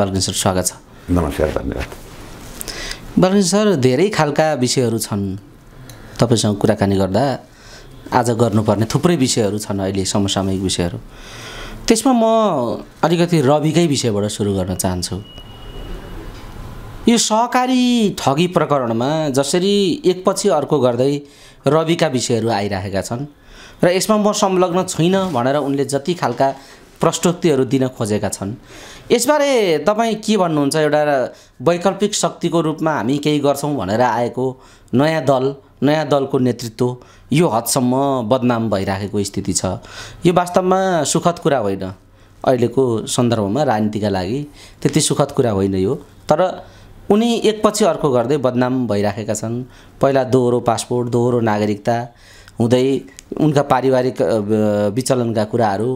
Balkrishna sir स्वागत छ नमस्कार धन्यवाद बालकृष्ण सर धेरै खालका विषयहरू छन् तपाईँसँग कुराकानी गर्दा आज गर्नुपर्ने थुप्रै विषयहरू छन् अहिले समसामयिक विषयहरू त्यसमा म अलिकति रविकै विषयबाट सुरु गर्न चाहन्छु यो सहकारी ठगी प्रकरणमा जसरी एकपछि अर्को गर्दै रविका विषयहरू आइरहेका छन् र यसमा म संलग्न छुइनँ भनेर उनले जति खालका प्रस्तुतिहरू दिन खोजेका छन् यसबारे तपाईँ के भन्नुहुन्छ एउटा वैकल्पिक शक्तिको रूपमा हामी केही गर्छौँ भनेर आएको नयाँ दल नयाँ दलको नेतृत्व यो हदसम्म बदनाम भइराखेको स्थिति छ यो वास्तवमा सुखद कुरा होइन अहिलेको सन्दर्भमा राजनीतिका लागि त्यति सुखद कुरा होइन यो तर उनी एकपछि अर्को गर्दै बदनाम भइराखेका छन् पहिला दोहोरो पासपोर्ट दोहोरो नागरिकता हुँदै उनका पारिवारिक विचलनका कुराहरू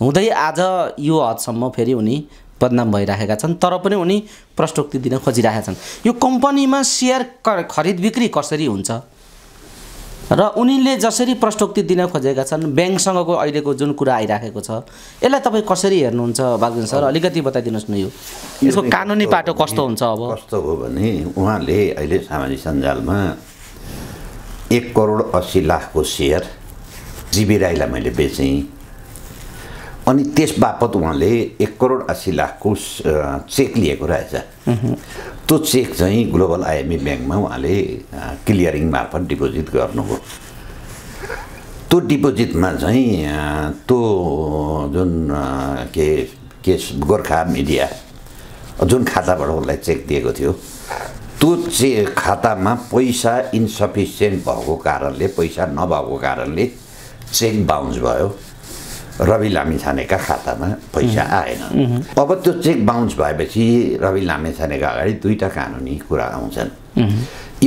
हुँदै आज यो हदसम्म फेरि उनी बदनाम भइराखेका छन् तर पनि उनी प्रष्टोक्ति दिन खोजिरहेका छन् यो कम्पनीमा सेयर खरिद बिक्री कसरी हुन्छ र उनीले जसरी प्रष्टोक्ति दिन खोजेका छन् ब्याङ्कसँगको अहिलेको जुन कुरा आइराखेको छ यसलाई तपाईँ कसरी हेर्नुहुन्छ बागजन सर अलिकति बताइदिनुहोस् न यो यसको कानुनी पाटो कस्तो हुन्छ अब कस्तो हो भने उहाँले अहिले सामाजिक सञ्जालमा एक करोड अस्सी लाखको सेयर जिबी राईलाई मैले बेचेँ अनि त्यस बापत उहाँले एक करोड अस्सी लाखको चेक लिएको रहेछ त्यो चेक चाहिँ ग्लोबल आइएमए ब्याङ्कमा उहाँले क्लियरिङ मार्फत डिपोजिट गर्नुभयो त्यो डिपोजिटमा चाहिँ त्यो जुन के के गोर्खा मिडिया जुन खाताबाट उसलाई चेक दिएको थियो त्यो चे खातामा पैसा इन्सफिसियन्ट भएको कारणले पैसा नभएको कारणले चेक बााउन्स भयो रवि लामिछानेका खातामा पैसा आएन अब त्यो चेक बााउन्स भएपछि रवि लामिछानेका अगाडि दुईवटा कानुनी कुरा आउँछन्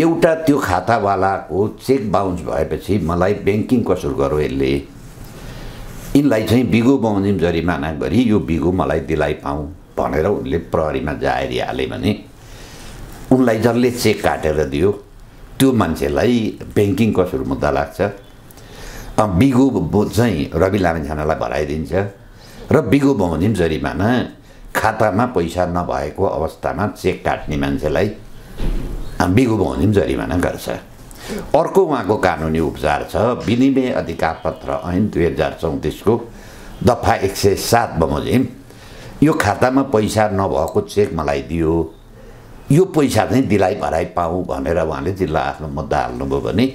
एउटा त्यो खातावालाको चेक बााउन्स भएपछि मलाई ब्याङ्किङ कसुर गरौँ यसले यिनलाई चाहिँ बिगो बमोजिम जरिमाना गरी यो बिगो मलाई दिलाइ पाऊँ भनेर उनले प्रहरीमा जाहेरी हाले भने उनलाई जसले चेक काटेर दियो त्यो मान्छेलाई ब्याङ्किङ कसुर मुद्दा लाग्छ बिगु चाहिँ रवि लामा भराइदिन्छ र बिगु बमोजिम जरिमाना खातामा पैसा नभएको अवस्थामा चेक काट्ने मान्छेलाई बिगु बमोजिम जरिमाना गर्छ अर्को उहाँको कानुनी उपचार छ विनिमय अधिकार पत्र ऐन दुई हजार चौतिसको दफा एक सय सात बमोजिम यो खातामा पैसा नभएको चेक मलाई दियो यो पैसा चाहिँ दिलाइ भराइ पाऊँ भनेर उहाँले जिल्ला आफ्नो मुद्दा हाल्नुभयो भने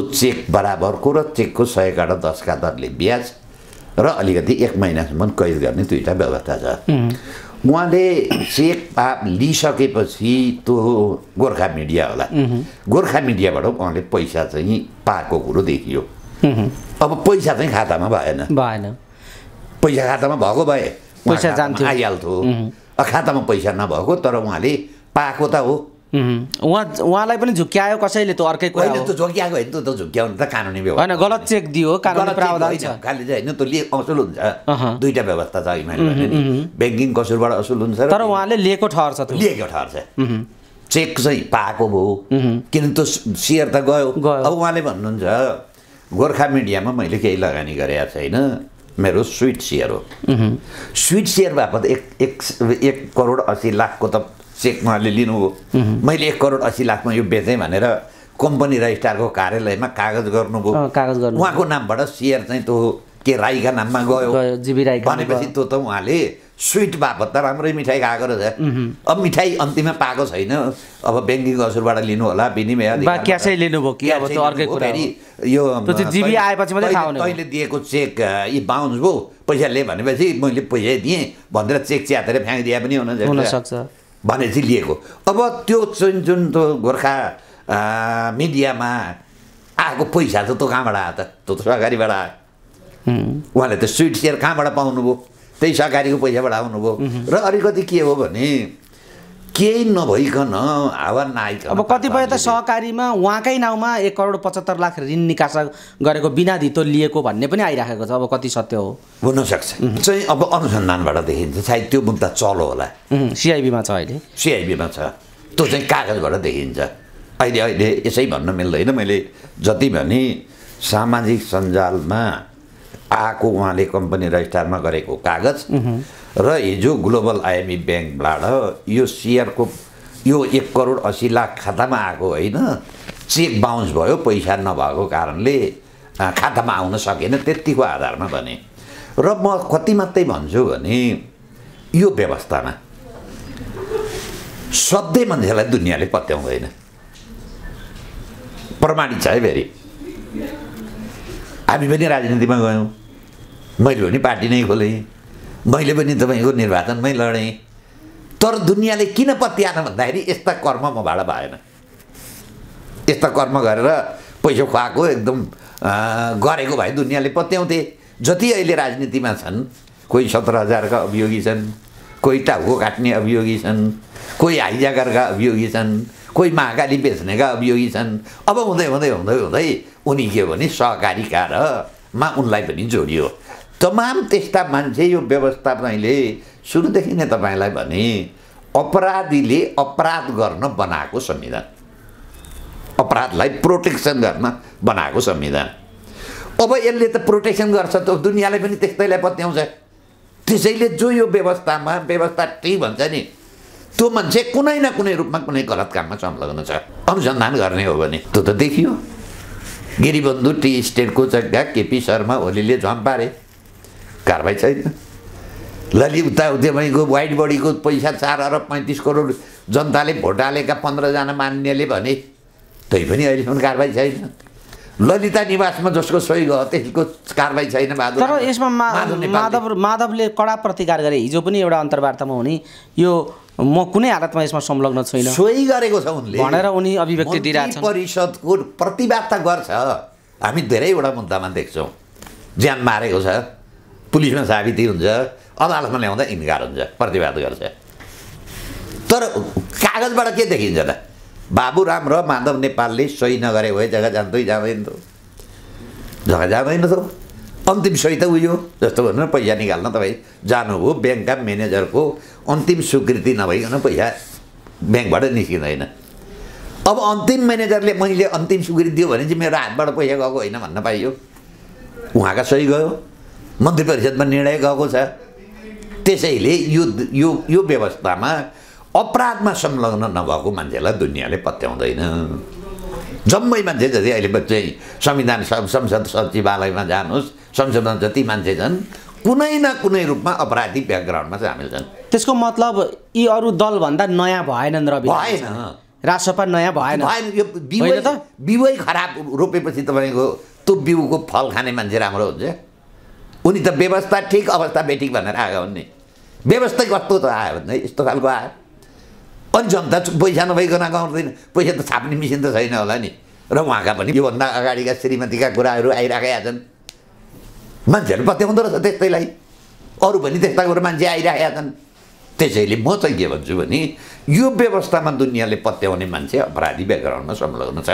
त्यो चेक बराबरको र चेकको सय गाडा दसका दरले ब्याज र अलिकति एक महिनासम्म कैद गर्ने दुईवटा व्यवस्था छ उहाँले चेक पाप लिइसकेपछि त्यो गोर्खा मिडिया होला गोर्खा मिडियाबाट उहाँले पैसा चाहिँ पाएको कुरो देखियो अब पैसा चाहिँ खातामा भएन भएन पैसा खातामा भएको भए पैसा जान्थ्यो आइहाल्थ्यो खातामा पैसा नभएको तर उहाँले पाएको त हो उहाँ उहाँलाई पनि झुक्क्यायो कसैले त अर्कै कुरा त्यो झोक्याएको होइन त झुक्क्याउनु त कानुनी व्यवस्था होइन गलत चेक दियो कानुनी प्रावधान छ खालि होइन असुल हुन्छ दुइटा व्यवस्था छ अघि मैले ब्याङ्किङ कसुरबाट असुल हुन्छ तर उहाँले लिएको ठहर छ लिएको ठहर छ चेक चाहिँ पाएको भयो किनभने त्यो सेयर त गयो अब उहाँले भन्नुहुन्छ गोर्खा मिडियामा मैले केही लगानी गरेको छैन मेरो स्विट सेयर हो स्विट सेयर बापत एक एक एक करोड असी लाखको त चेक उहाँले लिनुभयो मैले एक करोड अस्सी लाखमा यो बेचेँ भनेर कम्पनी रजिस्ट्रारको कार्यालयमा कागज गर्नुभयो कागज गर्नु उहाँको नामबाट सेयर चाहिँ त्यो के राईका नाममा गयो जीवी राई भनेपछि त्यो त उहाँले स्विट बापत त राम्रै मिठाई खाएको रहेछ अब मिठाई अन्तिममा पाएको छैन अब ब्याङ्किङ असुरबाट लिनु होला विनिमय लिनुभयो तैँले दिएको चेक यी बााउन्स भयो पैसा ले भनेपछि मैले पैसा दिएँ भनेर चेक च्यातेर फ्याँकिदिए पनि हुनसक्छ भने चाहिँ लिएको अब त्यो जुन जुन त्यो गोर्खा मिडियामा आएको पैसा त तँ कहाँबाट आयो त तँ त सहकारीबाट आयो उहाँले त स्विट सेयर कहाँबाट पाउनुभयो त्यही सहकारीको पैसाबाट आउनुभयो र अलिकति के हो भने केही नभइकन हावा नआइक अब कतिपय त सहकारीमा उहाँकै नाउँमा एक करोड पचहत्तर लाख ऋण निकासा गरेको बिना धितो लिएको भन्ने पनि आइराखेको छ अब कति सत्य हो हुनसक्छ चाहिँ अब अनुसन्धानबाट देखिन्छ सायद त्यो मुद्दा चलो होला सिआइबीमा छ अहिले सिआइबीमा छ त्यो चाहिँ कागजबाट देखिन्छ अहिले अहिले यसै भन्न मिल्दैन मैले जति भने सामाजिक सञ्जालमा आएको उहाँले कम्पनी रजिस्टारमा गरेको कागज र हिजो ग्लोबल आइएमई ब्याङ्कबाट यो सेयरको यो एक करोड असी लाख खातामा आएको होइन चेक बााउन्स भयो पैसा नभएको कारणले खातामा आउन सकेन त्यतिको आधारमा भने र म कति मात्रै भन्छु भने यो व्यवस्थामा सधैँ मान्छेलाई दुनियाँले पत्याउँदैन प्रमाणित छ है फेरि हामी पनि राजनीतिमा गयौँ मैले पनि पार्टी नै खोलेँ मैले पनि तपाईँको निर्वाचनमै लडेँ तर दुनियाँले किन पत्याएन भन्दाखेरि यस्ता कर्म म भाडा भएन यस्ता कर्म गरेर पैसा खुवाएको एकदम गरेको भए दुनियाँले पत्याउँथे जति अहिले राजनीतिमा छन् कोही सत्र हजारका अभियोगी छन् कोही टाउको काट्ने अभियोगी छन् कोही हाइजागरका अभियोगी छन् कोही महाकाली बेच्नेका अभियोगी छन् अब हुँदै हुँदै हुँदै हुँदै उनी के भने सहकारी कारमा उनलाई पनि जोडियो तमाम त्यस्ता मान्छे यो व्यवस्था मैले सुरुदेखि नै तपाईँलाई भने अपराधीले अपराध गर्न बनाएको संविधान अपराधलाई प्रोटेक्सन गर्न बनाएको संविधान अब यसले त प्रोटेक्सन गर्छ त दुनियाँलाई पनि त्यस्तैलाई पत्याउँछ त्यसैले जो यो व्यवस्थामा व्यवस्था त्यही भन्छ नि त्यो मान्छे कुनै न कुनै रूपमा कुनै गलत काममा संलग्न छ अनुसन्धान गर्ने हो भने त्यो त देखियो गिरिबन्धु टी स्टेटको जग्गा केपी शर्मा ओलीले झम्पारे कारवाही छैन लली उता वाइट बडीको पैसा चार अरब पैँतिस करोड जनताले भोट हालेका पन्ध्रजना मान्नेले भने तै पनि अहिलेसम्म कारवाही छैन ललिता निवासमा जसको सही गयो त्यसको कारवाही छैन बहादुर तर यसमा माधव माधवले कडा प्रतिकार गरे हिजो पनि एउटा अन्तर्वार्तामा हुने यो म कुनै हालतमा यसमा संलग्न छैन सोही गरेको छ उनले भनेर उनी अभिव्यक्ति दिइरहेको परिषदको प्रतिवाद त गर्छ हामी धेरैवटा मुद्दामा देख्छौँ ज्यान मारेको छ पुलिसमा साबिती हुन्छ अदालतमा ल्याउँदा इन्कार हुन्छ प्रतिवाद गर्छ तर कागजबाट के देखिन्छ त बाबुराम र माधव नेपालले सही नगरे भए जग्गा जान्दै जाँदैन त जग्गा जाँदैन त अन्तिम सही त उयो जस्तो भन्नु पैसा निकाल्न तपाईँ जानुभयो ब्याङ्कका म्यानेजरको अन्तिम स्वीकृति नभइकन पैसा ब्याङ्कबाट निस्किँदैन अब अन्तिम म्यानेजरले मैले अन्तिम स्वीकृति दियो भने चाहिँ मेरो हातबाट पैसा गएको होइन भन्न पाइयो उहाँका सही गयो मन्त्री परिषदमा निर्णय गएको छ त्यसैले यो यो यो व्यवस्थामा अपराधमा संलग्न नभएको मान्छेलाई दुनियाँले पत्याउँदैन जम्मै मान्छे जति अहिले चाहिँ संविधान संसद सचिवालयमा जानुहोस् संसदमा जति मान्छे छन् कुनै न कुनै रूपमा अपराधी ब्याकग्राउन्डमा चाहिँ हामी छन् त्यसको मतलब यी अरू दलभन्दा नयाँ भएनन् रवि भएन राजसभा नयाँ भएन भएन यो बिउ त बिउै खराब रोपेपछि तपाईँको त्यो बिउको फल खाने मान्छे राम्रो हुन्छ उनी त व्यवस्था ठिक अवस्था बेठिक भनेर आयो भने व्यवस्था कस्तो त आयो भन्दै यस्तो खालको आयो अनि जनता पैसा नभइकन गर्दैन पैसा त छाप्ने मिसिन त छैन होला नि र उहाँका पनि योभन्दा अगाडिका श्रीमतीका कुराहरू आइराखेका छन् मान्छेहरू पत्याउँदो रहेछ त्यस्तैलाई अरू पनि त्यस्ता कुरो मान्छे आइराखेका छन् त्यसैले म चाहिँ के भन्छु भने यो व्यवस्थामा दुनियाँले पत्याउने मान्छे अपराधी ब्याकग्राउन्डमा संलग्न छ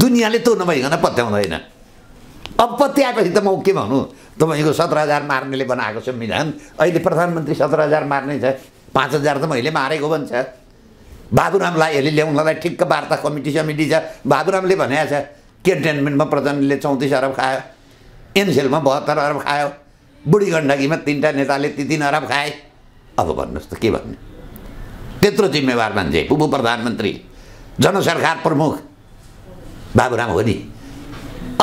दुनियाँले त नभइकन पत्याउँदैन अब पत्याएपछि त म के भन्नु तपाईँको सत्र हजार मार्नेले बनाएको संविधान अहिले प्रधानमन्त्री सत्र हजार मार्ने छ पाँच हजार त मैले मारेको भन्छ बाबुरामलाई यसले ल्याउनलाई ठिक्क वार्ता कमिटी समिति छ बाबुरामले भनेको छ केन्टेनमेन्टमा प्रचण्डले चौतिस अरब खायो एनसेलमा बहत्तर अरब खायो बुढी गण्डकीमा तिनवटा नेताले ती तिन अरब खाए अब भन्नुहोस् त के भन्ने त्यत्रो जिम्मेवार मान्छे उप प्रधानमन्त्री जनसरकार प्रमुख बाबुराम हो नि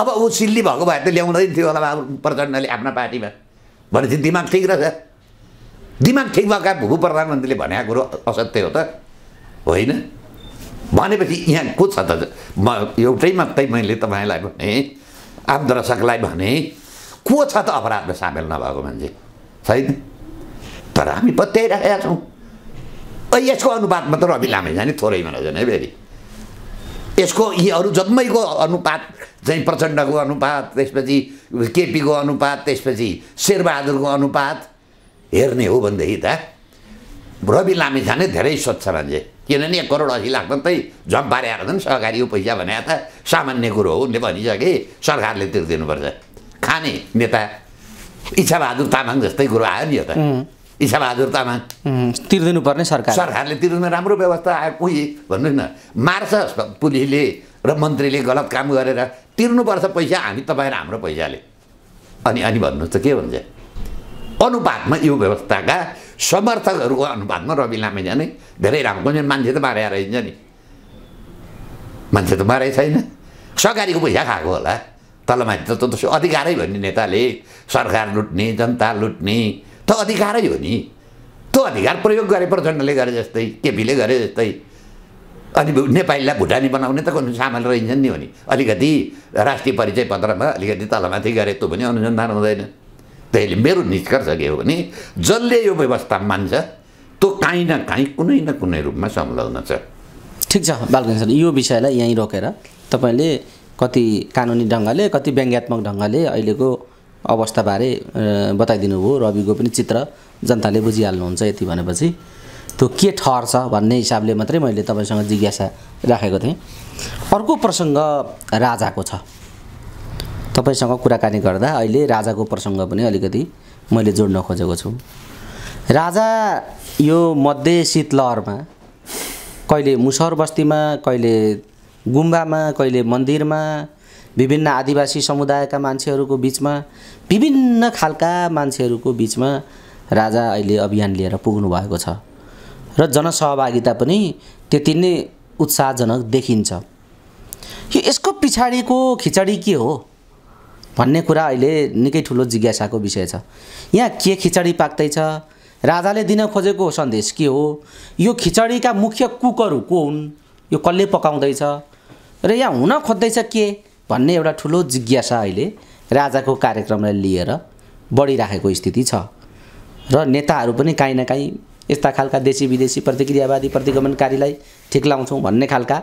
अब ऊ सिल्ली भएको भए त ल्याउँदैन थियो होला बाबु प्रचण्डले आफ्ना पार्टीमा भनेपछि दिमाग ठिक रहेछ दिमाग ठिक भएका भू प्रधानमन्त्रीले भनेको कुरो असत्य हो त होइन भनेपछि यहाँ को छ त म एउटै मात्रै मैले तपाईँलाई भने आम दर्शकलाई भने को छ त अपराधमा सामेल नभएको मान्छे छैन तर हामी पत्याइरहेका छौँ यसको अनुपातमा त रवि लामै जाने थोरै रहेछन् है फेरि यसको यी अरू जम्मैको अनुपात चाहिँ प्रचण्डको अनुपात त्यसपछि केपीको अनुपात त्यसपछि शेरबहादुरको अनुपात हेर्ने हो भनेदेखि त रवि नै धेरै स्वच्छ मान्छे किनभने एक करोड असी लाग्दा त्यही जम्बारे आएर झन् सहकारी यो पैसा भने त सामान्य कुरो हो भनिसके सरकारले तिर्दिनुपर्छ खाने नेता इच्छाबहादुर तामाङ जस्तै कुरो आयो नि यो त इच्छाबहादुर तामाङ तिर्दिनु पर्ने सरकार सरकारले तिर्दिनु राम्रो व्यवस्था आयो कोही भन्नुहोस् न मार्छ पुलिसले र मन्त्रीले गलत काम गरेर तिर्नुपर्छ पैसा हामी तपाईँ र हाम्रो पैसाले अनि अनि भन्नुहोस् त के भन्छ अनुपातमा यो व्यवस्थाका समर्थकहरूको अनुपातमा रवि लामे जाने धेरै राम्रो किनभने मान्छे त मारे रहेछ नि मान्छे त मारे छैन सरकारीको पैसा खाएको होला तलमाथि त त अधिकारै भन्ने नेताले सरकार लुट्ने जनता लुट्ने त अधिकारै हो नि त्यो अधिकार प्रयोग गरे प्रचण्डले गरे जस्तै केपीले गरे जस्तै अनि नेपालीलाई भुटानी बनाउने त कुनै सामेल रहन्छन् नि हो नि अलिकति राष्ट्रिय परिचय पत्रमा अलिकति तलमाथि गरे त्यो पनि अनुसन्धान हुँदैन त्यसले मेरो निष्कर्ष के हो भने जसले यो व्यवस्था मान्छ त्यो काहीँ न काहीँ कुनै न कुनै रूपमा संलग्न छ ठिक छ बालगङ्ग यो विषयलाई यहीँ रोकेर तपाईँले कति कानुनी ढङ्गले कति व्यङ्ग्यात्मक ढङ्गले अहिलेको अवस्थाबारे बताइदिनुभयो रविको पनि चित्र जनताले बुझिहाल्नुहुन्छ यति भनेपछि त्यो के ठहर छ भन्ने हिसाबले मात्रै मैले तपाईँसँग जिज्ञासा राखेको थिएँ अर्को प्रसङ्ग राजाको छ तपाईँसँग कुराकानी गर्दा अहिले राजाको प्रसङ्ग पनि अलिकति मैले जोड्न खोजेको छु राजा यो मध्य शीतलहरमा कहिले मुसहर बस्तीमा कहिले गुम्बामा कहिले मन्दिरमा विभिन्न आदिवासी समुदायका मान्छेहरूको बिचमा विभिन्न खालका मान्छेहरूको बिचमा राजा अहिले अभियान लिएर पुग्नु भएको छ र जनसहभागिता पनि त्यति नै उत्साहजनक देखिन्छ यो यसको पछाडिको खिचडी के हो भन्ने कुरा अहिले निकै ठुलो जिज्ञासाको विषय छ यहाँ के खिचडी पाक्दैछ राजाले दिन खोजेको सन्देश के हो यो खिचडीका मुख्य कुकहरू को हुन् यो कसले पकाउँदैछ र यहाँ हुन खोज्दैछ के भन्ने एउटा ठुलो जिज्ञासा अहिले राजाको कार्यक्रमलाई लिएर बढिराखेको स्थिति छ र नेताहरू पनि काहीँ न काहीँ यस्ता खालका देशी विदेशी प्रतिक्रियावादी प्रतिगमनकारीलाई ठिक लाउँछौँ भन्ने खालका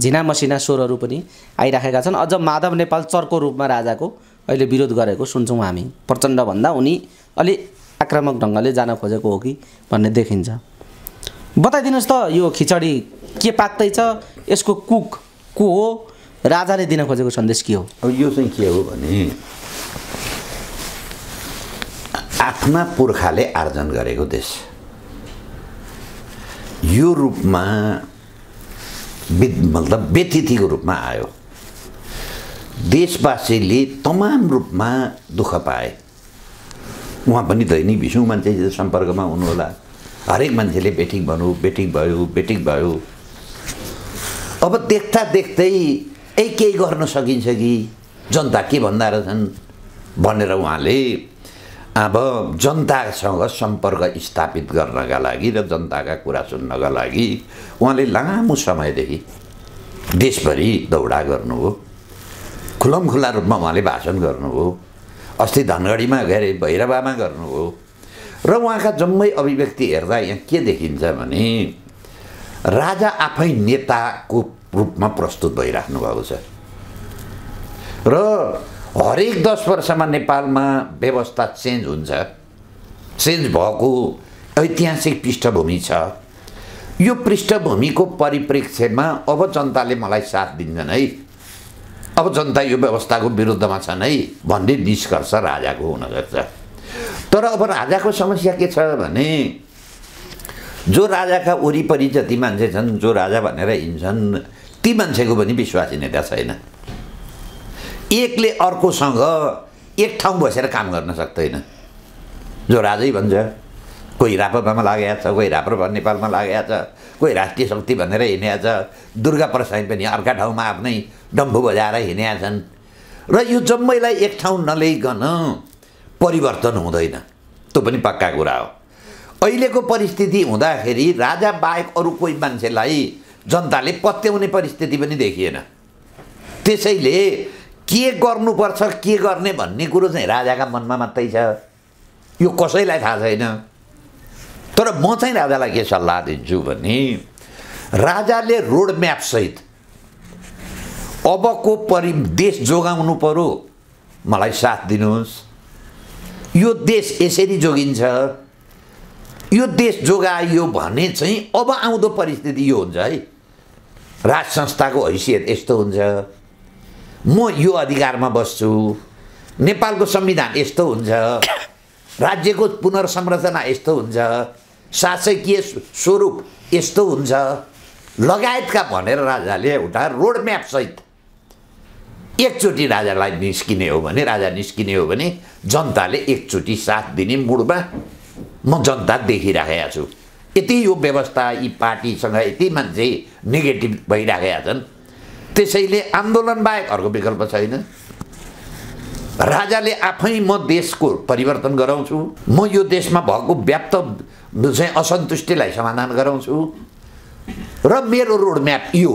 झिना मसिना स्वरहरू पनि आइराखेका छन् अझ माधव नेपाल चर्को रूपमा राजाको अहिले विरोध गरेको सुन्छौँ हामी प्रचण्डभन्दा उनी अलि आक्रामक ढङ्गले जान खोजेको हो कि भन्ने देखिन्छ बताइदिनुहोस् त यो खिचडी के पाक्दैछ यसको कुक को हो राजाले दिन खोजेको सन्देश के हो अब यो चाहिँ के हो भने आफ्ना पुर्खाले आर्जन गरेको देश यो रूपमा मतलब व्यतिथिको रूपमा आयो देशवासीले तमाम रूपमा दुःख पाए उहाँ पनि दैनिक भिसौँ मान्छेसित सम्पर्कमा हुनुहोला हरेक मान्छेले बेटिङ भनौँ बेटिङ भयो बेटिङ भयो अब देख्दा देख्दै ए केही गर्न सकिन्छ कि जनता के भन्दा रहेछन् भनेर उहाँले अब जनतासँग सम्पर्क स्थापित गर्नका लागि र जनताका कुरा सुन्नका लागि उहाँले लामो समयदेखि देशभरि दौडा गर्नुभयो खुल्लमखुल्ला रूपमा उहाँले भाषण गर्नुभयो अस्ति धनगढीमा गएर भैरवामा गर्नुभयो र उहाँका जम्मै अभिव्यक्ति हेर्दा यहाँ के देखिन्छ भने राजा आफै नेताको रूपमा प्रस्तुत भइराख्नु भएको छ र हरेक दस वर्षमा नेपालमा व्यवस्था चेन्ज हुन्छ चेन्ज भएको ऐतिहासिक पृष्ठभूमि छ यो पृष्ठभूमिको परिप्रेक्ष्यमा अब जनताले मलाई साथ दिन्छन् है अब जनता यो व्यवस्थाको विरुद्धमा छन् है भन्ने निष्कर्ष राजाको गर्छ तर अब राजाको समस्या के छ भने जो राजाका वरिपरि जति मान्छे छन् जो राजा भनेर हिँड्छन् ती मान्छेको पनि नेता छैन एकले अर्कोसँग एक ठाउँ बसेर काम गर्न सक्दैन जो राजै भन्छ कोही रापपामा लागेको छ कोही राप्रपा नेपालमा लागेको छ कोही राष्ट्रिय शक्ति भनेर हिँडेको छ दुर्गा प्रसाई पनि अर्का ठाउँमा आफ्नै डम्फू बजाएर हिँडेका छन् र यो जम्मैलाई एक ठाउँ नल्याइकन परिवर्तन हुँदैन त्यो पनि पक्का कुरा हो अहिलेको परिस्थिति हुँदाखेरि राजा बाहेक अरू कोही मान्छेलाई जनताले पत्याउने परिस्थिति पनि देखिएन त्यसैले के गर्नुपर्छ के गर्ने भन्ने कुरो चाहिँ राजाका मनमा मात्रै छ यो कसैलाई थाहा छैन तर म चाहिँ राजालाई के सल्लाह दिन्छु भने राजाले रोड म्यापसहित अबको परि देश जोगाउनु पऱ्यो मलाई साथ दिनुहोस् यो देश यसरी जोगिन्छ यो देश जोगाइयो भने चाहिँ अब आउँदो परिस्थिति यो हुन्छ है राज संस्थाको हैसियत यस्तो हुन्छ म यो अधिकारमा बस्छु नेपालको संविधान यस्तो हुन्छ राज्यको पुनर्संरचना यस्तो हुन्छ शासकीय स्वरूप यस्तो हुन्छ लगायतका भनेर राजाले एउटा रोडम्यापसहित एकचोटि राजालाई निस्किने हो भने राजा निस्किने हो भने जनताले एकचोटि साथ दिने मुडमा म जनता देखिराखेका छु यति यो व्यवस्था यी पार्टीसँग यति मान्छे नेगेटिभ भइराखेका छन् त्यसैले आन्दोलन बाहेक अर्को विकल्प छैन राजाले आफै म देशको परिवर्तन गराउँछु म यो देशमा भएको व्याप्त चाहिँ असन्तुष्टिलाई समाधान गराउँछु र मेरो रोडम्याप यो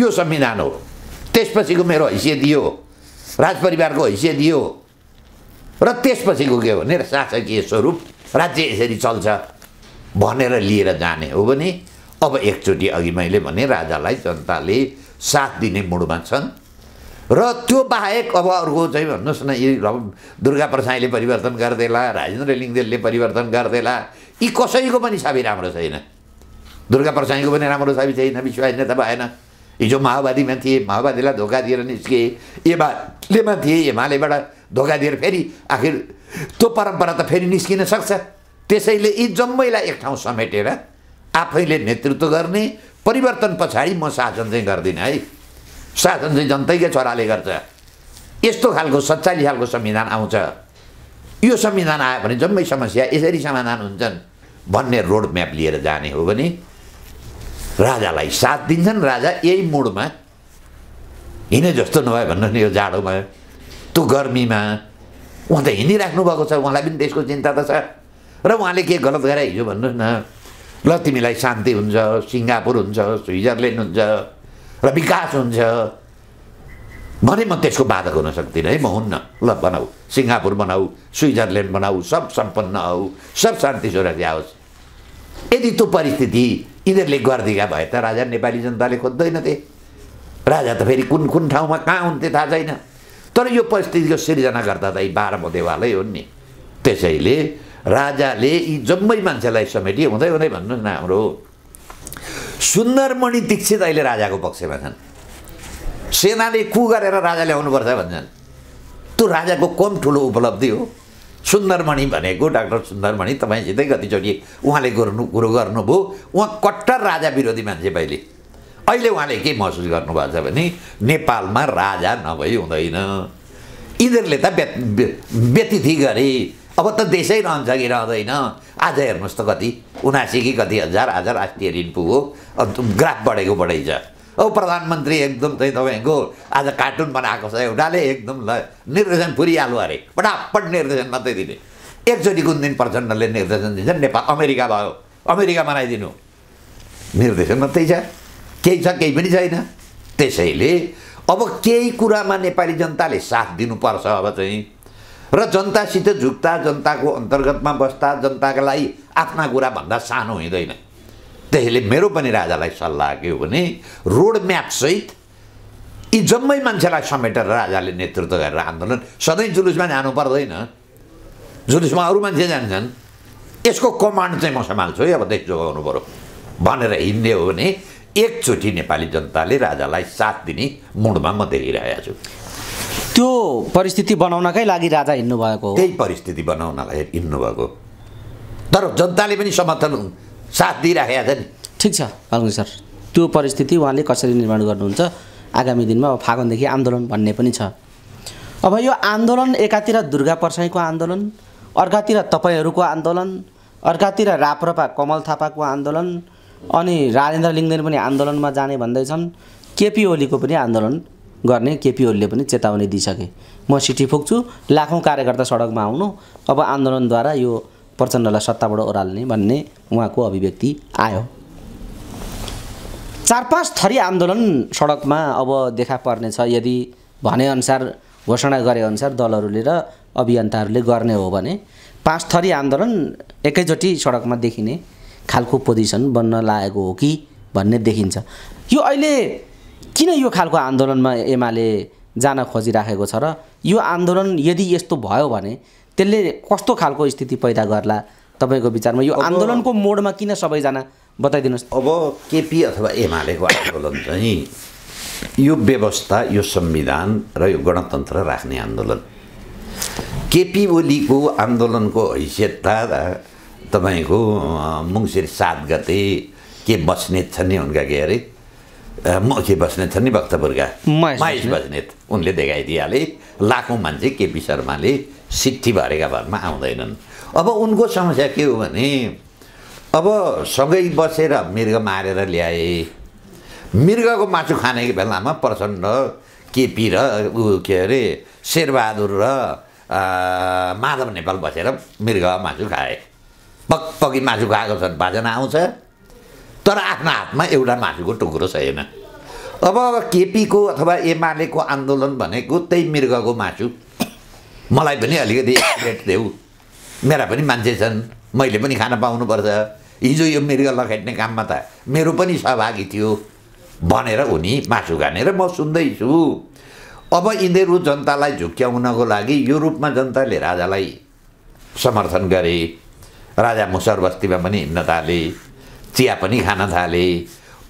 यो संविधान हो त्यसपछिको मेरो हैसियत यो राज परिवारको हैसियत यो र त्यसपछिको के भने शासकीय स्वरूप राज्य यसरी चल्छ भनेर लिएर जाने हो भने अब एकचोटि अघि मैले भने राजालाई जनताले साथ दिने मुडमा छन् र त्यो बाहेक अब अर्को चाहिँ भन्नुहोस् न यी दुर्गा प्रसाईले परिवर्तन गर्दैला राजेन्द्र लिङ्गदेलले परिवर्तन गर्दैला यी कसैको पनि छवि राम्रो छैन दुर्गा प्रसाईको पनि राम्रो छवि छैन विश्वास नेता भएन हिजो माओवादीमा थिए माओवादीलाई धोका दिएर निस्किए एमालेमा थिए एमालेबाट धोका दिएर फेरि आखिर त्यो परम्परा त फेरि निस्किन सक्छ त्यसैले यी जम्मैलाई एक ठाउँ समेटेर आफैले नेतृत्व गर्ने परिवर्तन पछाडि म शासन चाहिँ गर्दिनँ है शासन चाहिँ जनताकै छोराले गर्छ यस्तो खालको सत्तालिस खालको संविधान आउँछ यो संविधान आयो भने जम्मै समस्या यसरी समाधान हुन्छन् भन्ने रोड म्याप लिएर जाने हो भने राजालाई साथ दिन्छन् राजा यही मुडमा हिँडे जस्तो नभए भन्नु नि यो जाडोमा त्यो गर्मीमा उहाँ त हिँडिराख्नु भएको छ उहाँलाई पनि देशको चिन्ता त छ र उहाँले के गलत गरेर हिजो भन्नुहोस् न ल तिमीलाई शान्ति हुन्छ सिङ्गापुर हुन्छ स्विजरल्यान्ड हुन्छ र विकास हुन्छ भने म त्यसको बाधक हुन सक्दिनँ है म हुन्न ल बनाऊ सिङ्गापुर बनाऊ स्विजरल्यान्ड बनाऊ सब सम्पन्न आऊ सब शान्ति सुरक्षा होस् यदि त्यो परिस्थिति यिनीहरूले गरिदिएका भए त राजा नेपाली जनताले खोज्दैनथे राजा त फेरि कुन कुन ठाउँमा कहाँ हुन्थे थाहा छैन तर यो परिस्थितिको सिर्जना गर्दा त यी बाह्र मधेवालै हुन् नि त्यसैले राजाले यी जम्मै मान्छेलाई समेटी हुँदै हुँदै भन्नुहोस् न हाम्रो सुन्दरमणि दीक्षित अहिले राजाको पक्षमा छन् सेनाले कु गरेर राजा ल्याउनुपर्छ भन्छन् त्यो राजाको कम ठुलो उपलब्धि हो सुन्दरमणि भनेको डाक्टर सुन्दरमणि तपाईँ सिधै गतिचोटि उहाँले गर्नु कुरो गर्नुभयो उहाँ कट्टर राजा विरोधी मान्छे पहिले अहिले उहाँले के महसुस गर्नुभएको छ भने नेपालमा राजा नभई हुँदैन यिनीहरूले त व्यतिथि गरे अब त देशै रहन्छ कि रहँदैन आज हेर्नुहोस् त कति उनासी कि कति हजार आज राष्ट्रिय ऋण पुग्यो ग्राफ बढेको बढै छ औ प्रधानमन्त्री एकदम चाहिँ तपाईँको आज कार्टुन बनाएको छ एउटाले एकदम ल निर्देशन पुरिहाल्यो अरे पटापट निर्देशन मात्रै दिने एकचोटि कुन दिन प्रचण्डले निर्देशन दिन्छ नेपाल अमेरिका भयो अमेरिका बनाइदिनु निर्देशन मात्रै छ केही छ केही पनि छैन त्यसैले अब केही कुरामा नेपाली जनताले साथ दिनुपर्छ अब चाहिँ र जनतासित झुक्दा जनताको अन्तर्गतमा बस्दा जनताको लागि आफ्ना कुरा भन्दा सानो हुँदैन त्यसैले मेरो पनि राजालाई सल्लाह के हो भने रोड म्यापसहित यी जम्मै मान्छेलाई समेटेर राजाले नेतृत्व गरेर आन्दोलन सधैँ जुलुसमा जानु पर्दैन जुलुसमा अरू मान्छे जान्छन् यसको कमान्ड चाहिँ म सम्हाल्छु है अब देश जोगाउनु पऱ्यो भनेर हिँड्ने हो भने एकचोटि नेपाली जनताले राजालाई साथ दिने मुडमा म देखिरहेको छु त्यो परिस्थिति बनाउनकै लागि राजा हिँड्नु भएको त्यही परिस्थिति बनाउनलाई हिँड्नु भएको तर जनताले पनि समर्थन साथ दिइराखेका छ ठिक छ अलगु सर त्यो परिस्थिति उहाँले कसरी निर्माण गर्नुहुन्छ आगामी दिनमा अब फागुनदेखि आन्दोलन भन्ने पनि छ अब यो आन्दोलन एकातिर दुर्गा पर्साईको आन्दोलन अर्कातिर तपाईँहरूको आन्दोलन अर्कातिर राप्रपा कमल थापाको आन्दोलन अनि राजेन्द्र लिङ्गदेन पनि आन्दोलनमा जाने भन्दैछन् केपी ओलीको पनि आन्दोलन गर्ने केपी ओलीले पनि चेतावनी दिइसके म सिटी फुक्छु लाखौँ कार्यकर्ता सडकमा आउनु अब आन्दोलनद्वारा यो प्रचण्डलाई सत्ताबाट ओह्राल्ने भन्ने उहाँको अभिव्यक्ति आयो चार पाँच थरी आन्दोलन सडकमा अब देखा पर्नेछ यदि भनेअनुसार घोषणा गरे अनुसार दलहरूले र अभियन्ताहरूले गर्ने हो भने पाँच थरी आन्दोलन एकैचोटि सडकमा देखिने खालको पोजिसन बन्न लागेको हो कि भन्ने देखिन्छ यो अहिले किन यो खालको आन्दोलनमा एमाले जान खोजिराखेको छ र यो आन्दोलन यदि यस्तो भयो भने त्यसले कस्तो खालको स्थिति पैदा गर्ला तपाईँको विचारमा यो आन्दोलनको मोडमा किन सबैजना बताइदिनुहोस् अब केपी अथवा एमालेको आन्दोलन चाहिँ यो व्यवस्था यो संविधान र यो गणतन्त्र राख्ने आन्दोलन केपी ओलीको आन्दोलनको हैसियतता तपाईँको मङ्सिर सात गते के बस्नेत छन् नि उनका के अरे म के बस्नेत छन् नि भक्तपुरका महेश बस्नेत उनले देखाइदिइहाले लाखौँ मान्छे केपी शर्माले सिद्धि भरेका भरमा आउँदैनन् अब उनको समस्या के हो भने अब सँगै बसेर मृग मारेर ल्याए मृगको मासु खाने बेलामा प्रचण्ड केपी र ऊ के अरे शेरबहादुर र माधव नेपाल बसेर मृग मासु खाए पकपकी मासु खाएको छन् बाजना आउँछ तर आफ्नो हातमा एउटा मासुको टुक्रो छैन अब केपीको अथवा एमालेको आन्दोलन भनेको त्यही मृगको मासु मलाई पनि अलिकति प्लेट देऊ मेरा पनि मान्छे छन् मैले पनि खान पाउनुपर्छ हिजो यो मृग लखेट्ने काममा त मेरो पनि सहभागी थियो भनेर उनी मासु खानेर म सुन्दैछु अब यिनीहरू जनतालाई झुक्क्याउनको लागि यो रूपमा जनताले राजालाई समर्थन गरे राजा मुसर बस्तीमा पनि हिँड्न थाले चिया पनि खान थाले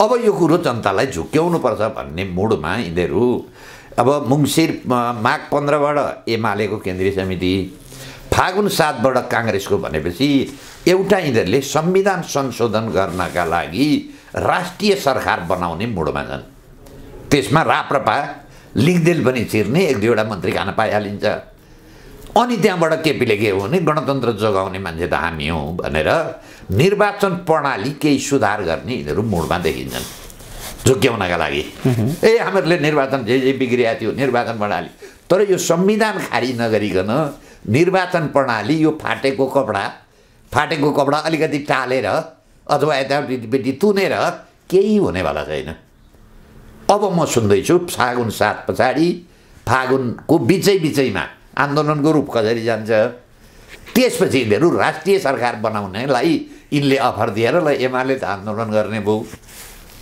अब यो कुरो जनतालाई झुक्क्याउनुपर्छ भन्ने मुडमा यिनीहरू अब मुङ्सिर माघ पन्ध्रबाट एमालेको केन्द्रीय समिति फागुन सातबाट काङ्ग्रेसको भनेपछि एउटा यिनीहरूले संविधान संशोधन गर्नका लागि राष्ट्रिय सरकार बनाउने मुडमा छन् त्यसमा राप्रपा लिगदेल पनि चिर्ने एक दुईवटा मन्त्री खान पाइहालिन्छ अनि त्यहाँबाट केपीले के हो भने गणतन्त्र जोगाउने मान्छे त हामी हौँ भनेर निर्वाचन प्रणाली केही सुधार गर्ने यिनीहरू मुडमा देखिन्छन् जोग्याउनका लागि ए हामीहरूले निर्वाचन जे जे बिग्रिया थियो निर्वाचन प्रणाली तर यो संविधान खारी नगरिकन निर्वाचन प्रणाली यो फाटेको कपडा फाटेको कपडा अलिकति टालेर अथवा यता यतापट्टि तुनेर केही हुनेवाला छैन अब म सुन्दैछु फागुन सात पछाडि फागुनको बिचै बिचैमा आन्दोलनको रूप कसरी जान्छ त्यसपछि यिनीहरू राष्ट्रिय सरकार बनाउनेलाई यिनले अफर दिएर ल एमाले त आन्दोलन गर्ने भयो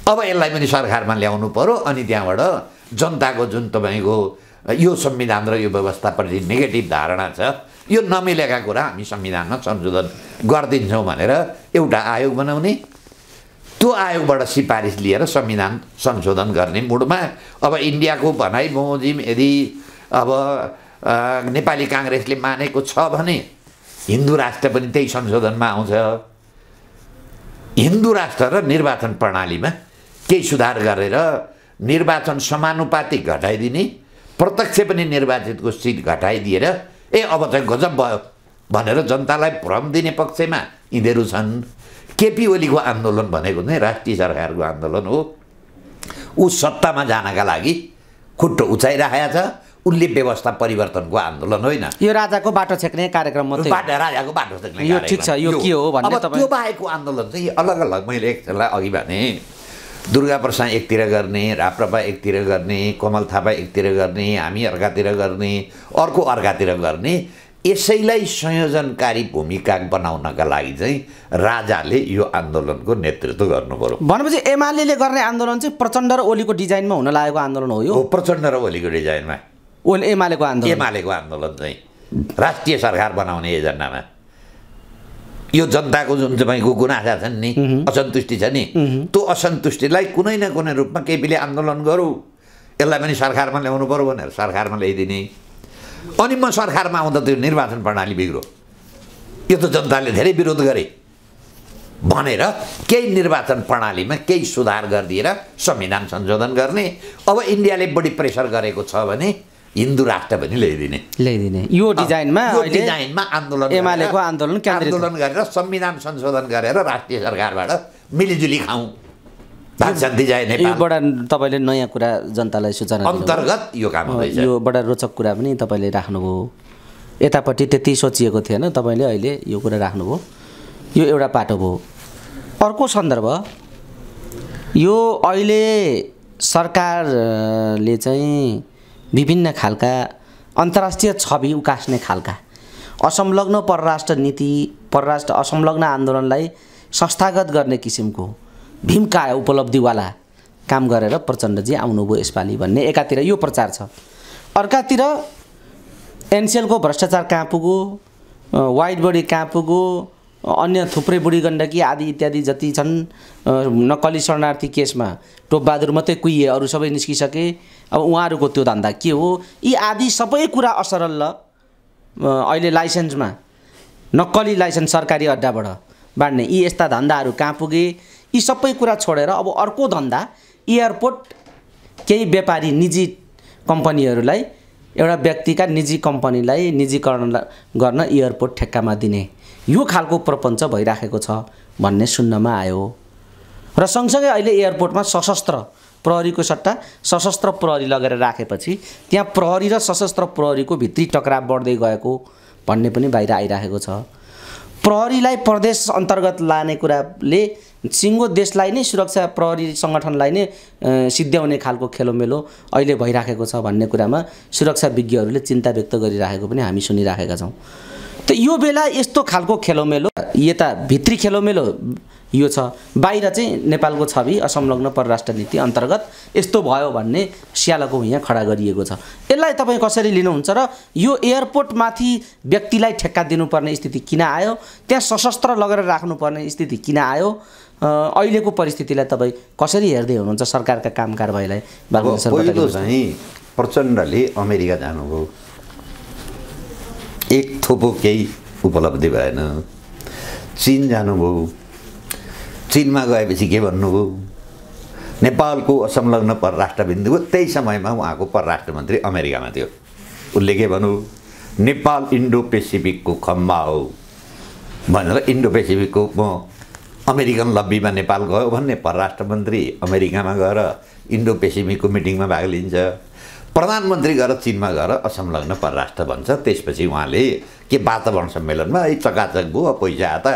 अब यसलाई पनि सरकारमा ल्याउनु पऱ्यो अनि त्यहाँबाट जनताको जुन तपाईँको यो संविधान र यो व्यवस्थाप्रति नेगेटिभ धारणा छ यो नमिलेका कुरा हामी संविधानमा संशोधन गरिदिन्छौँ भनेर एउटा आयोग बनाउने त्यो आयोगबाट सिफारिस लिएर संविधान संशोधन गर्ने मुडमा अब इन्डियाको भनाइ बमोजिम यदि अब नेपाली काङ्ग्रेसले मानेको छ भने हिन्दू राष्ट्र पनि त्यही संशोधनमा आउँछ हिन्दू राष्ट्र र निर्वाचन प्रणालीमा केही सुधार गरेर निर्वाचन समानुपातिक घटाइदिने प्रत्यक्ष पनि निर्वाचितको सिट घटाइदिएर ए अब त गजब भयो भनेर जनतालाई भ्रम दिने पक्षमा यिनीहरू छन् केपी ओलीको आन्दोलन भनेको नै राष्ट्रिय सरकारको आन्दोलन हो ऊ सत्तामा जानका लागि खुट्टो उचाइराखेको छ उनले व्यवस्था परिवर्तनको आन्दोलन होइन यो राजाको बाटो छेक्ने कार्यक्रम राजाको बाटो छेक्ने यो ठिक छ यो के हो भन्ने त्यो बाहेकको आन्दोलन चाहिँ अलग अलग मैले एकछिनलाई अघि भने दुर्गा प्रसाद एकतिर गर्ने राप्रपा एकतिर गर्ने कमल थापा एकतिर गर्ने हामी अर्कातिर गर्ने अर्को अर्कातिर गर्ने यसैलाई संयोजनकारी भूमिका बनाउनका लागि चाहिँ राजाले यो आन्दोलनको नेतृत्व गर्नु पर्यो भनेपछि एमाले गर्ने आन्दोलन चाहिँ प्रचण्ड र ओलीको डिजाइनमा हुन लागेको आन्दोलन हो यो प्रचण्ड र ओलीको डिजाइनमा ओली एमालेको आन्दोलन एमालेको आन्दोलन चाहिँ राष्ट्रिय सरकार बनाउने एजेन्डामा यो जनताको जुन तपाईँको गुनासा छन् नि असन्तुष्टि छ नि त्यो असन्तुष्टिलाई कुनै न कुनै रूपमा केपीले आन्दोलन गरौँ यसलाई पनि सरकारमा ल्याउनु पऱ्यो भनेर सरकारमा ल्याइदिने अनि म सरकारमा आउँदा त्यो निर्वाचन प्रणाली बिग्रो यो त जनताले धेरै विरोध गरे भनेर केही निर्वाचन प्रणालीमा केही सुधार गरिदिएर संविधान संशोधन गर्ने अब इन्डियाले बढी प्रेसर गरेको छ भने हिन्दू राष्ट्र पनि ल्याइदिने ल्याइदिने यो डिजाइनमा डिजाइनमा आन्दोलन एमालेको आन्दोलन आन्दोलन गरेर संविधान संशोधन गरेर राष्ट्रिय सरकारबाट मिलिजुली खाउँ तपाईँले नयाँ कुरा जनतालाई सूचना अन्तर्गत यो काम यो बडा रोचक कुरा पनि तपाईँले राख्नुभयो यतापट्टि त्यति सोचिएको थिएन तपाईँले अहिले यो कुरा राख्नुभयो यो एउटा पाटो भयो अर्को सन्दर्भ यो अहिले सरकारले चाहिँ विभिन्न खालका अन्तर्राष्ट्रिय छवि उकास्ने खालका असंलग्न परराष्ट्र नीति परराष्ट्र असंलग्न आन्दोलनलाई संस्थागत गर्ने किसिमको भीमका उपलब्धिवाला काम गरेर प्रचण्डजी आउनुभयो यसपालि भन्ने एकातिर यो प्रचार छ अर्कातिर एनसिएलको भ्रष्टाचार कहाँ पुग्यो वाइट बडी कहाँ पुगो अन्य थुप्रै बुढी गण्डकी आदि इत्यादि जति छन् नक्कली शरणार्थी केसमा टोपबहादुर मात्रै कुहिए अरू सबै निस्किसके अब उहाँहरूको त्यो धन्दा के हो यी आदि सबै कुरा असरल अहिले लाइसेन्समा नक्कली लाइसेन्स सरकारी अड्डाबाट बाँड्ने यी यस्ता धन्दाहरू कहाँ पुगे यी सबै कुरा छोडेर अब अर्को धन्दा एयरपोर्ट केही व्यापारी निजी कम्पनीहरूलाई एउटा व्यक्तिका निजी कम्पनीलाई निजीकरण गर्न एयरपोर्ट ठेक्कामा दिने यो खालको प्रपञ्च भइराखेको छ भन्ने सुन्नमा आयो र सँगसँगै अहिले एयरपोर्टमा सशस्त्र प्रहरीको सट्टा सशस्त्र प्रहरी लगेर राखेपछि त्यहाँ प्रहरी र सशस्त्र प्रहरीको भित्री टक्राव बढ्दै गएको भन्ने पनि बाहिर आइराखेको छ प्रहरीलाई प्रदेश अन्तर्गत लाने कुराले सिङ्गो देशलाई नै सुरक्षा प्रहरी सङ्गठनलाई नै सिद्ध्याउने खालको खेलोमेलो अहिले भइराखेको छ भन्ने कुरामा सुरक्षा विज्ञहरूले चिन्ता व्यक्त गरिराखेको पनि हामी सुनिराखेका छौँ त यो बेला यस्तो खालको खेलोमेलो यता भित्री खेलोमेलो यो छ बाहिर चाहिँ नेपालको छवि असंलग्न परराष्ट्र नीति अन्तर्गत यस्तो भयो भन्ने स्यालोको यहाँ खडा गरिएको छ यसलाई तपाईँ कसरी लिनुहुन्छ र यो एयरपोर्टमाथि व्यक्तिलाई ठेक्का दिनुपर्ने स्थिति किन आयो त्यहाँ सशस्त्र लगेर राख्नुपर्ने स्थिति किन आयो अहिलेको परिस्थितिलाई तपाईँ कसरी हेर्दै हुनुहुन्छ सरकारका काम कारबाहीलाई प्रचण्डले अमेरिका जानुभयो एक थोपो केही उपलब्धि भएन चिन जानुभयो चिनमा गएपछि के भन्नुभयो नेपालको असंलग्न परराष्ट्र बिन्दुको त्यही समयमा उहाँको परराष्ट्र मन्त्री अमेरिकामा थियो उसले के भन्नु नेपाल इन्डो पेसिफिकको खम्बा हो भनेर इन्डो पेसिफिकको म अमेरिकन लब्बीमा नेपाल गयो भन्ने परराष्ट्र मन्त्री अमेरिकामा गएर इन्डो पेसिफिकको मिटिङमा भाग लिन्छ प्रधानमन्त्री गएर चिनमा गएर असंलग्न परराष्ट्र भन्छ त्यसपछि उहाँले के वातावरण सम्मेलनमा है चकाचक भयो पैसा त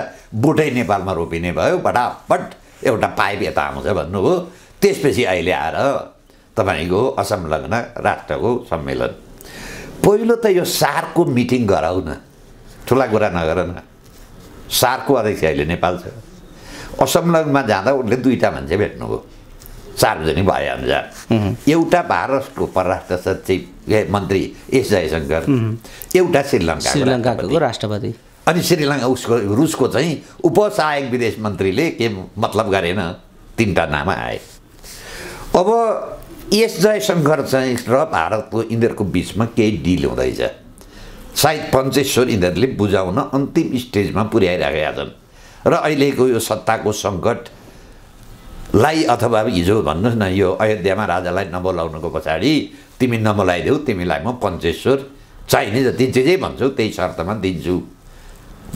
बुटै नेपालमा रोपिने भयो फटाफट एउटा पाइप यता आउँछ भन्नुभयो त्यसपछि अहिले आएर तपाईँको असंलग्न राष्ट्रको सम्मेलन पहिलो त यो सार्कको मिटिङ गराउन ठुला कुरा नगर न सारको अध्यक्ष अहिले नेपाल छ असंलग्नमा जाँदा उसले दुईवटा मान्छे भेट्नुभयो सार्वजनिक भएअनुसार एउटा भारतको परराष्ट्र सचिव मन्त्री एस जयशङ्कर एउटा श्रीलङ्का श्रीलङ्काको राष्ट्रपति अनि श्रीलङ्का उसको रुसको चाहिँ उपसहायक विदेश मन्त्रीले के मतलब गरेन तिनवटा नाम आए अब एस जयशङ्कर चाहिँ र भारतको यिनीहरूको बिचमा केही डिल हुँदैछ सायद पञ्चेश्वर यिनीहरूले बुझाउन अन्तिम स्टेजमा पुर्याइराखेका छन् र अहिलेको यो सत्ताको सङ्कट लाई अथवा हिजो भन्नुहोस् न यो अयोध्यामा राजालाई नबोलाउनुको पछाडि तिमी नबोलाइदेऊ तिमीलाई म पञ्चेश्वर चाहिने जति जे भन्छु त्यही शर्तमा दिन्छु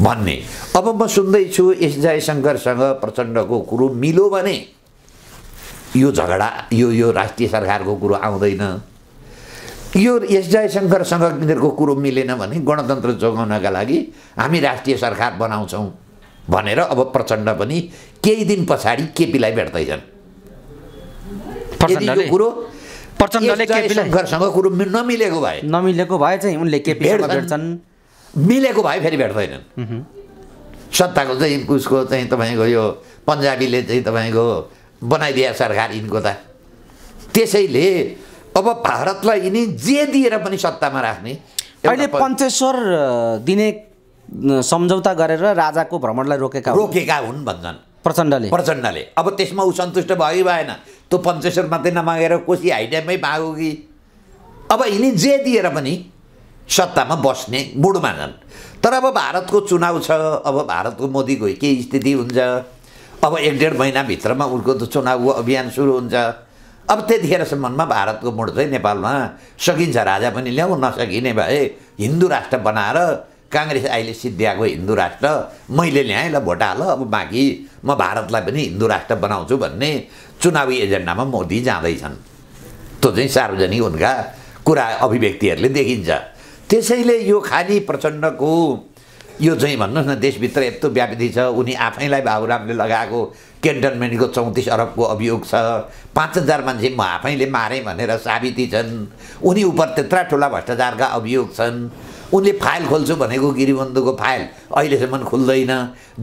भन्ने अब म सुन्दैछु एस जयशङ्करसँग प्रचण्डको कुरो मिलो भने यो झगडा यो यो राष्ट्रिय सरकारको कुरो आउँदैन यो एस जयशङ्करसँग तिनीहरूको कुरो मिलेन भने गणतन्त्र जोगाउनका लागि हामी राष्ट्रिय सरकार बनाउँछौँ भनेर अब प्रचण्ड पनि केही दिन पछाडि केपीलाई भेट्दैछन् यदि यो कुरो प्रचण्डलेसँग कुरो नमिलेको भए नमिलेको भए चाहिँ उनले केपी भेट्छन् मिलेको भए फेरि भेट्दैनन् सत्ताको चाहिँ उसको चाहिँ तपाईँको यो पन्जाबीले चाहिँ तपाईँको बनाइदिए सरकार यिनको त त्यसैले अब भारतलाई यिनी जे दिएर पनि सत्तामा राख्ने अहिले पञ्चेश्वर दिने सम्झौता गरेर राजाको भ्रमणलाई रोकेका रोकेका हुन् भन्छन् प्रचण्डले प्रचण्डले अब त्यसमा ऊ सन्तुष्ट भयो कि भएन त्यो पञ्चेश्वर मात्रै नमागेर कोसी हाइड्यामै मागो कि अब यिनी जे दिएर पनि सत्तामा बस्ने मुडमा छन् तर अब भारतको चुनाव छ अब भारतको मोदीको के स्थिति हुन्छ अब एक डेढ महिनाभित्रमा उनको त चुनावको अभियान सुरु हुन्छ अब त्यतिखेरसम्ममा भारतको मुड चाहिँ नेपालमा सकिन्छ राजा पनि ल्याऊ नसकिने भए हिन्दू राष्ट्र बनाएर काङ्ग्रेस अहिले सिद्ध्याएको हिन्दू राष्ट्र मैले ल्याएँ ल भोट हाल अब बाँकी म भारतलाई पनि हिन्दू राष्ट्र बनाउँछु भन्ने चुनावी एजेन्डामा मोदी जाँदैछन् त्यो चाहिँ सार्वजनिक उनका कुरा अभिव्यक्तिहरूले देखिन्छ त्यसैले यो खाली प्रचण्डको यो चाहिँ भन्नुहोस् न देशभित्र यस्तो व्यापति छ उनी आफैलाई बाबुरामले लगाएको क्यान्टनमेन्टको चौतिस अरबको अभियोग छ पाँच हजार मान्छे म आफैले मारेँ भनेर साबिती छन् उनी उप त्यत्रा ठुला भ्रष्टाचारका अभियोग छन् उनले फाइल खोल्छु भनेको गिरिबन्धुको फाइल अहिलेसम्म खुल्दैन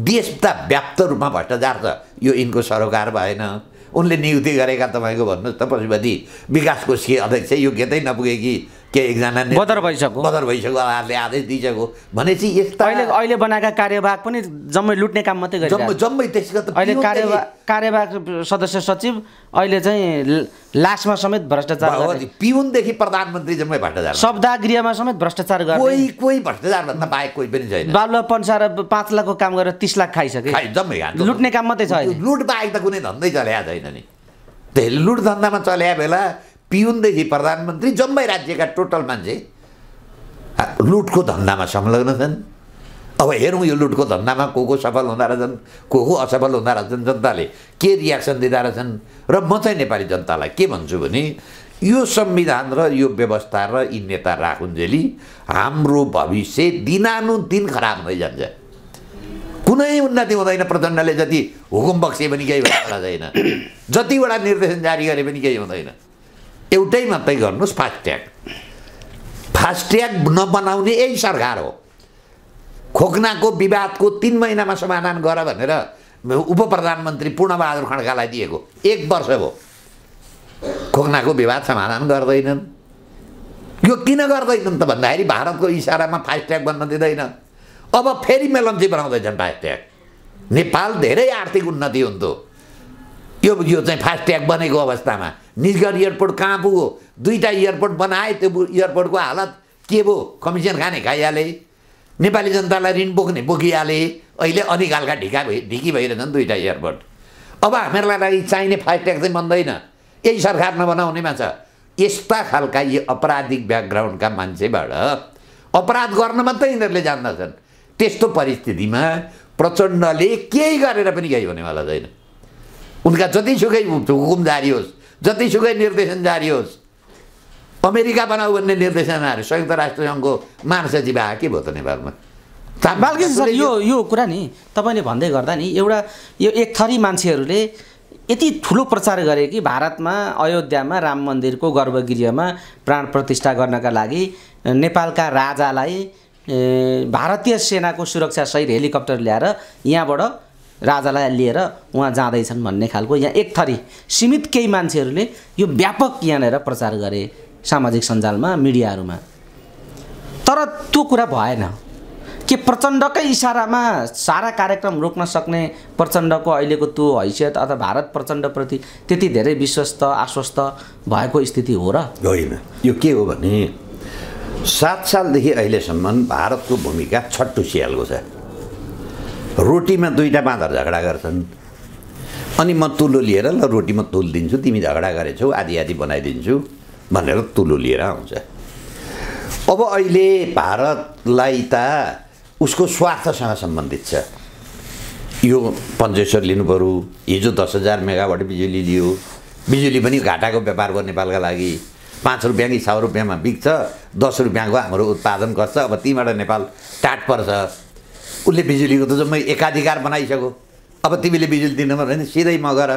देश त व्याप्त रूपमा भ्रष्टाचार छ यो यिनको सरोकार भएन उनले नियुक्ति गरेका तपाईँको भन्नुहोस् त पशुपति विकासको सी अध्यक्ष योग्यतै नपुगेकी के एकजना बदर भइसक्यो बदर भइसक्यो उहाँहरूले आदेश दिइसक्यो भनेपछि यस्ता अहिले अहिले बनाएका कार्यभाग पनि जम्मै लुट्ने काम मात्रै जम्मै जम्मै त्यसको अहिले कार्यभाग कार्यभाग सदस्य सचिव अहिले चाहिँ लासमा समेत भ्रष्टाचार पिउनदेखि प्रधानमन्त्री जम्मै भ्रष्टाचार गृहमा समेत भ्रष्टाचार गर्ने कोही कोही भ्रष्टाचार भन्दा बाहेक कोही पनि छैन बालुवा पन्साएर पाँच लाखको काम गरेर तिस लाख खाइसके जम्मै लुट्ने काम मात्रै छ लुट बाहेक त कुनै धन्दै चल्या छैन नि त्यही लुट धन्दामा चल्या बेला पिउनदेखि प्रधानमन्त्री जम्मै राज्यका टोटल मान्छे लुटको धन्दामा संलग्न छन् अब हेरौँ यो लुटको धन्दामा को को सफल हुँदा रहेछन् को को असफल हुँदा रहेछन् जनताले के रियाक्सन दिँदा रहेछन् र म चाहिँ नेपाली जनतालाई के भन्छु भने यो संविधान र यो व्यवस्था र यी नेता राखुन्जेली हाम्रो भविष्य दिनानुदिन खराब हुँदै जान्छ कुनै उन्नति हुँदैन प्रचण्डले जति हुकुम बक्से पनि केही हुँदैन जतिवटा निर्देशन जारी गरे पनि केही हुँदैन एउटै मात्रै गर्नुहोस् फास्ट्याग फास्ट्याग नबनाउने यही सरकार हो खोक्नाको विवादको तिन महिनामा समाधान गर भनेर उप प्रधानमन्त्री पूर्णबहादुर खड्कालाई दिएको एक वर्ष भयो खोक्नाको विवाद समाधान गर्दैनन् यो किन गर्दैनन् त भन्दाखेरि भारतको इसारामा फास्ट्याग बन्न दिँदैन अब फेरि मेलम्ची बनाउँदैछन् फास्ट्याग नेपाल धेरै आर्थिक उन्नति हुन्थ्यो यो यो चाहिँ फास्ट्याग बनेको अवस्थामा निजगढ एयरपोर्ट कहाँ पुग्यो दुईवटा एयरपोर्ट बनाए त्यो एयरपोर्टको हालत के भयो कमिसन खाने खाइहाले नेपाली जनतालाई ऋण बोक्ने बोकिहाले अहिले अनि खालका ढिका भइ ढिकी भइरहेछन् दुईवटा एयरपोर्ट अब हामीहरूलाई लागि चाहिने फास्ट्याग चाहिँ बन्दैन यही सरकार नबनाउनेमा छ यस्ता खालका यी अपराधिक ब्याकग्राउन्डका मान्छेबाट अपराध गर्न मात्रै यिनीहरूले जान्दछन् त्यस्तो परिस्थितिमा प्रचण्डले केही गरेर पनि केही हुनेवाला छैन उनका जतिसुकै हुकुम जारी होस् जतिसुकै निर्देशन जारी होस् अमेरिका बनाऊ भन्ने निर्देशनहरू संयुक्त राष्ट्र सङ्घको महासचिव आयो के भयो त नेपालमा सर यो यो कुरा नि तपाईँले भन्दै गर्दा नि एउटा यो एक थरी मान्छेहरूले यति ठुलो प्रचार गरे कि भारतमा अयोध्यामा राम मन्दिरको गर्भगृहमा प्राण प्रतिष्ठा गर्नका लागि नेपालका राजालाई भारतीय सेनाको सुरक्षासहित हेलिकप्टर ल्याएर यहाँबाट राजालाई लिएर उहाँ जाँदैछन् भन्ने खालको यहाँ एक थरी सीमित केही मान्छेहरूले यो व्यापक यहाँनिर प्रचार गरे सामाजिक सञ्जालमा मिडियाहरूमा तर त्यो कुरा भएन के प्रचण्डकै इसारामा सारा कार्यक्रम रोक्न सक्ने प्रचण्डको अहिलेको त्यो हैसियत अथवा भारत प्रचण्डप्रति त्यति धेरै विश्वस्त आश्वस्त भएको स्थिति हो र होइन यो के हो भने सात सालदेखि अहिलेसम्म भारतको भूमिका छट्टु सियालको छ रोटीमा दुईवटा बाँदर झगडा गर्छन् अनि म तुलो लिएर ल रोटीमा तुल दिन्छु तिमी झगडा गरेछौ आधी आधी बनाइदिन्छु भनेर तुलो लिएर आउँछ अब अहिले भारतलाई त उसको स्वार्थसँग सम्बन्धित छ यो पञ्चेश्वर लिनु पऱ्यो हिजो दस हजार मेगावट बिजुली लियो बिजुली पनि घाटाको व्यापार भयो नेपालका लागि पाँच रुपियाँ कि छ रुपियाँमा बिक्छ दस रुपियाँको हाम्रो उत्पादन गर्छ अब तीबाट नेपाल टाट पर्छ उसले बिजुलीको त जम्मै एकाधिकार बनाइसक्यो अब तिमीले बिजुली दिनु भने सिधै म गएर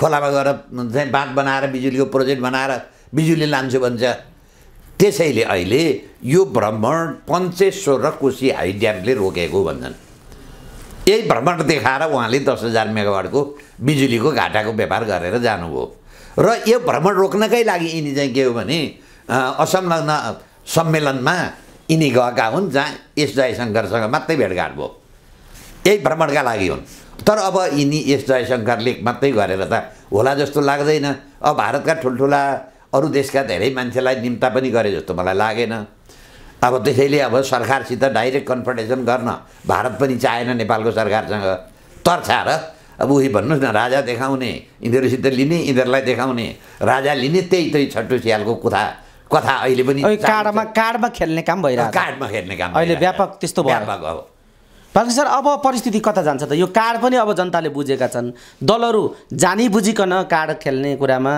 खोलामा गएर चाहिँ बाँध बनाएर बिजुलीको प्रोजेक्ट बनाएर बिजुली लान्छु भन्छ त्यसैले अहिले यो भ्रमण पञ्चेश्वर र कोशी हाई ड्यामले रोकेको भन्छन् यही भ्रमण देखाएर उहाँले दस हजार मेगावाटको बिजुलीको घाटाको व्यापार गरेर जानुभयो र यो भ्रमण रोक्नकै लागि यिनी चाहिँ के हो भने असंलग्न सम्मेलनमा यिनी गएका हुन् जहाँ एस जयशङ्करसँग मात्रै भेटघाट भयो यही भ्रमणका लागि हुन् तर अब यिनी एस जयशङ्करले मात्रै गरेर त होला जस्तो लाग्दैन अब भारतका ठुल्ठुला अरू देशका धेरै मान्छेलाई निम्ता पनि गरे जस्तो मलाई लागेन अब त्यसैले अब सरकारसित डाइरेक्ट कन्फर्टेसन गर्न भारत पनि चाहेन नेपालको सरकारसँग र अब उही भन्नुहोस् न राजा देखाउने यिनीहरूसित लिने यिनीहरूलाई देखाउने राजा लिने त्यही त्यही छट्टु स्यालको कुथा कथा अहिले पनि कार्डमा कार्डमा खेल्ने काम भइरहेको कार्डमा खेल्ने काम अहिले व्यापक त्यस्तो भयो व्यापक सर अब परिस्थिति कता जान्छ त यो कार्ड पनि अब जनताले बुझेका छन् दलहरू जानी बुझिकन कार्ड खेल्ने कुरामा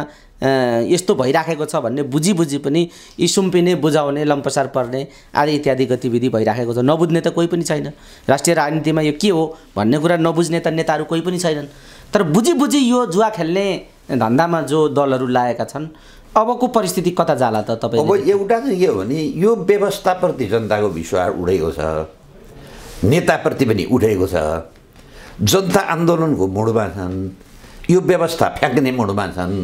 यस्तो भइराखेको छ भन्ने बुझी बुझी पनि यी सुम्पिने बुझाउने लम्पसार पर्ने आदि इत्यादि गतिविधि भइराखेको छ नबुझ्ने त कोही पनि छैन राष्ट्रिय राजनीतिमा यो के हो भन्ने कुरा नबुझ्ने त नेताहरू कोही पनि छैनन् तर बुझी बुझी यो जुवा खेल्ने धन्दामा जो दलहरू लागेका छन् अबको परिस्थिति कता जाला त तपाईँ अब एउटा चाहिँ के हो भने यो व्यवस्थाप्रति जनताको विश्वास उडेको छ नेताप्रति पनि उठेको छ जनता आन्दोलनको मुडमा छन् यो व्यवस्था फ्याँक्ने मुडमा छन्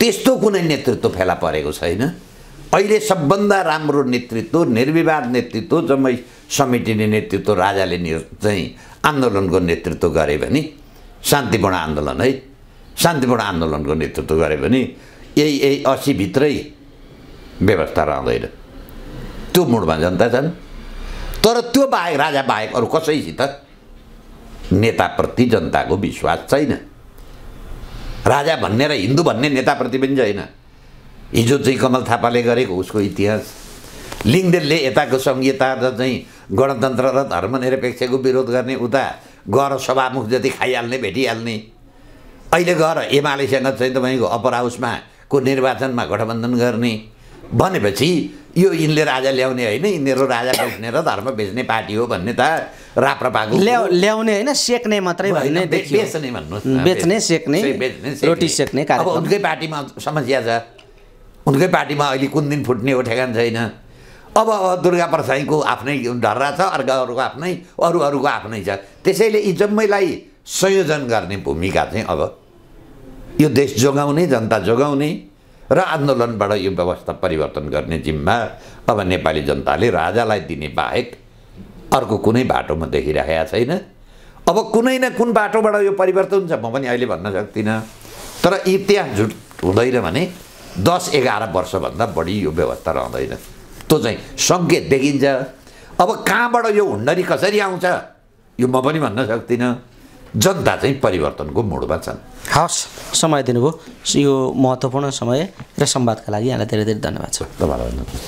त्यस्तो कुनै नेतृत्व फेला परेको छैन अहिले सबभन्दा राम्रो नेतृत्व निर्विवाद नेतृत्व जम्मै समेटिने नेतृत्व राजाले नि चाहिँ आन्दोलनको नेतृत्व गरे भने शान्तिपूर्ण आन्दोलन है शान्तिपूर्ण आन्दोलनको नेतृत्व गरे भने यही यही असीभित्रै व्यवस्था रहँदैन त्यो मुडमा जनता छन् तर त्यो बाहेक राजा बाहेक अरू कसैसित नेताप्रति जनताको विश्वास छैन राजा भन्ने र हिन्दू भन्ने नेताप्रति पनि छैन हिजो चाहिँ कमल थापाले गरेको उसको इतिहास लिङ्गदेनले यताको सङ्घीयता र चाहिँ गणतन्त्र र धर्मनिरपेक्षको विरोध गर्ने उता गएर सभामुख जति खाइहाल्ने भेटिहाल्ने अहिले गएर एमालेसँग चाहिँ तपाईँको अप्पर हाउसमा को निर्वाचनमा गठबन्धन गर्ने भनेपछि यो यिनले राजा ल्याउने होइन यिनीहरू राजा बेच्ने र धर्म बेच्ने पार्टी हो भन्ने त राप्रपाको ल्याउ ल्याउने होइन सेक्ने मात्रै होइन बेच्ने बेच्ने सेक्ने रोटी सेक्ने अब उनकै पार्टीमा समस्या छ उनकै पार्टीमा अहिले कुन दिन फुट्ने हो ठेगान छैन अब दुर्गा प्रसाईको आफ्नै ढर्रा छ अर्का अरूको आफ्नै अरू अरूको आफ्नै छ त्यसैले यी जम्मैलाई संयोजन गर्ने भूमिका चाहिँ अब यो देश जोगाउने जनता जोगाउने र आन्दोलनबाट यो व्यवस्था परिवर्तन गर्ने जिम्मा अब नेपाली जनताले राजालाई दिने बाहेक अर्को कुनै बाटोमा देखिराखेका छैन अब कुनै न कुन बाटोबाट यो परिवर्तन हुन्छ म पनि अहिले भन्न सक्दिनँ तर इतिहास झुट हुँदैन भने दस एघार वर्षभन्दा बढी यो व्यवस्था रहँदैन त्यो चाहिँ सङ्केत देखिन्छ अब कहाँबाट यो हुन्डरी कसरी आउँछ यो म पनि भन्न सक्दिनँ जनता चाहिँ परिवर्तनको मुडमा छन् हवस् समय दिनुभयो यो महत्त्वपूर्ण समय र संवादका लागि यहाँलाई धेरै धेरै धन्यवाद छ तपाईँलाई